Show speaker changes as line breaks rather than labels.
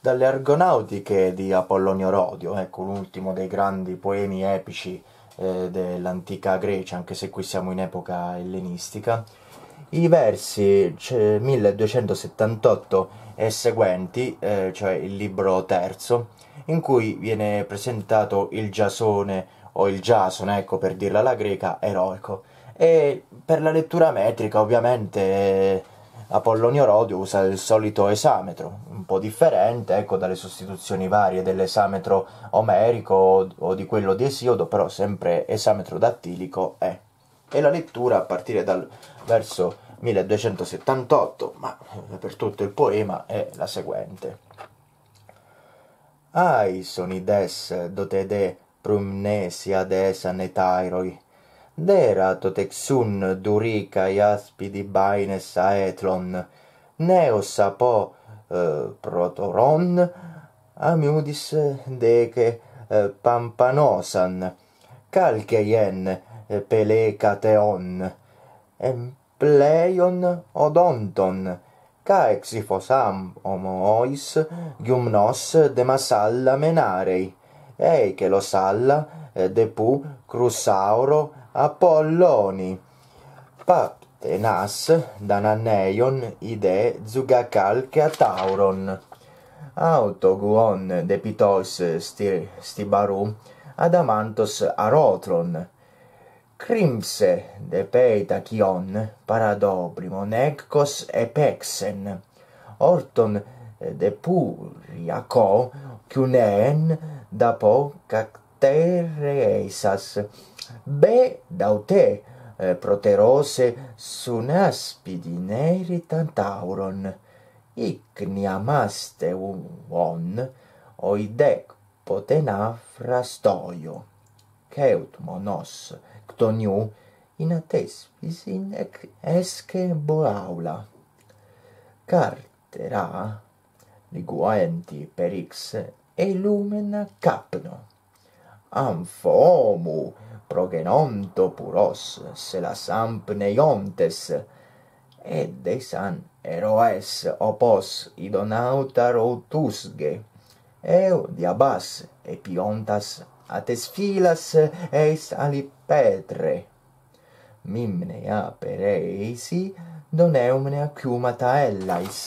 dalle Argonautiche di Apollonio Rodio, ecco l'ultimo dei grandi poemi epici eh, dell'antica Grecia, anche se qui siamo in epoca ellenistica. I versi 1278 e seguenti, eh, cioè il libro terzo, in cui viene presentato il Giasone o il Giasone, ecco per dirla la greca, eroico. E per la lettura metrica, ovviamente, eh, Apollonio Rodio usa il solito esametro, po' differente ecco, dalle sostituzioni varie dell'esametro omerico o di quello di Esiodo, però sempre esametro dattilico è. E la lettura a partire dal verso 1278, ma per tutto il poema, è la seguente. Ai sonides dotede prumnesia desanetairoi, dera totexun durica iaspidi baines aetlon, neos apo eh, protoron amiudis dece eh, pampanosan calque ien eh, pelecateon em pleion odonton caexifos am homois gymnos de massalla menarei ei che lo salla depu crusauro apolloni pat tenas dananeion ide zuga calca tauron auto guon de pitois stibaru adamantos arotron crimse de peita kion parado neccos e orton de pur iaco cunen da po be daute Eh, proterose sunaspidi neri tantauron ic niamaste un on oidec potena frastoio ceut monos ctoniu in ates visin ec esce boaula cartera liguenti per ix e lumen capno amfomu progenonto puros se las ampneiontes et de san eroes opos idonautar outusge eo diabas epiontas ates filas eis ali petre mimnea pereisi doneumnea cumata ellais